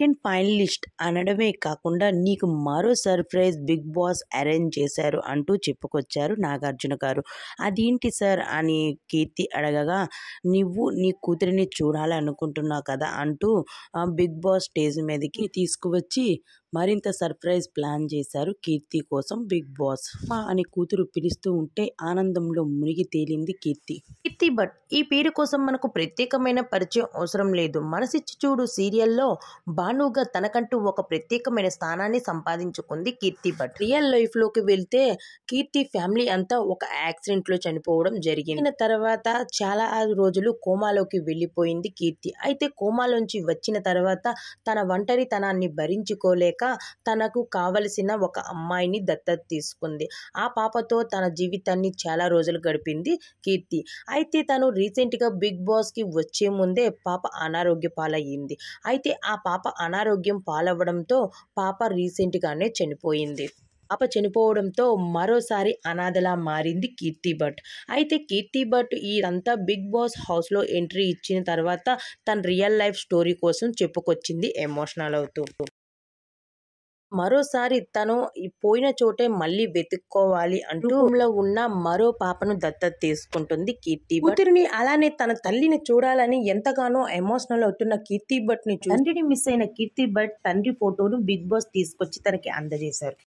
second finalist అనడమే కాకుండా నీకు మరో సర్ప్రైజ్ బిగ్ బాస్ అరేంజ్ చేశారు అంటూ చెప్పుకొచ్చారు నాగార్జున గారు అదేంటి సార్ అని కీర్తి అడగగా నువ్వు నీ కూతురిని చూడాలనుకుంటున్నావు కదా అంటూ బిగ్ బాస్ స్టేజ్ మీదకి తీసుకువచ్చి మరింత సర్ప్రైజ్ ప్లాన్ చేశారు కీర్తి కోసం బిగ్ బాస్ అని కూతురు పిలుస్తూ ఉంటే ఆనందంలో మునిగి తేలింది కీర్తి కీర్తి భట్ ఈ పేరు కోసం మనకు ప్రత్యేకమైన పరిచయం అవసరం లేదు మనసిచ్చి చూడు సీరియల్లో భానుగా తనకంటూ ఒక ప్రత్యేకమైన స్థానాన్ని సంపాదించుకుంది కీర్తి భట్ రియల్ లైఫ్లోకి వెళ్తే కీర్తి ఫ్యామిలీ అంతా ఒక యాక్సిడెంట్లో చనిపోవడం జరిగింది తర్వాత చాలా రోజులు కోమాలోకి వెళ్ళిపోయింది కీర్తి అయితే కోమాలోంచి వచ్చిన తర్వాత తన ఒంటరితనాన్ని భరించుకోలేక తనకు కావలసిన ఒక అమ్మాయిని దత్తత తీసుకుంది ఆ పాపతో తన జీవితాన్ని చాలా రోజులు గడిపింది కీర్తి అయితే అయితే తను రీసెంట్గా బిగ్ బాస్కి వచ్చే ముందే పాప అనారోగ్య పాలయ్యింది అయితే ఆ పాప అనారోగ్యం పాలవ్వడంతో పాప రీసెంట్గానే చనిపోయింది పాప చనిపోవడంతో మరోసారి అనాథలా మారింది కీర్తి భట్ అయితే కీర్తి భట్ ఇదంతా బిగ్ బాస్ హౌస్లో ఎంట్రీ ఇచ్చిన తర్వాత తన రియల్ లైఫ్ స్టోరీ కోసం చెప్పుకొచ్చింది ఎమోషనల్ అవుతూ మరోసారి తను పోయిన చోటే మళ్ళీ వెతుక్కోవాలి అంటూ ఉన్న మరో పాపను దత్తత తీసుకుంటుంది కీర్తి కూతురిని అలానే తన తల్లిని చూడాలని ఎంతగానో ఎమోషనల్ అవుతున్న కీర్తి భట్ ని తండ్రిని మిస్ అయిన కీర్తి భట్ తండ్రి ఫోటోను బిగ్ బాస్ తీసుకొచ్చి తనకి అందజేశారు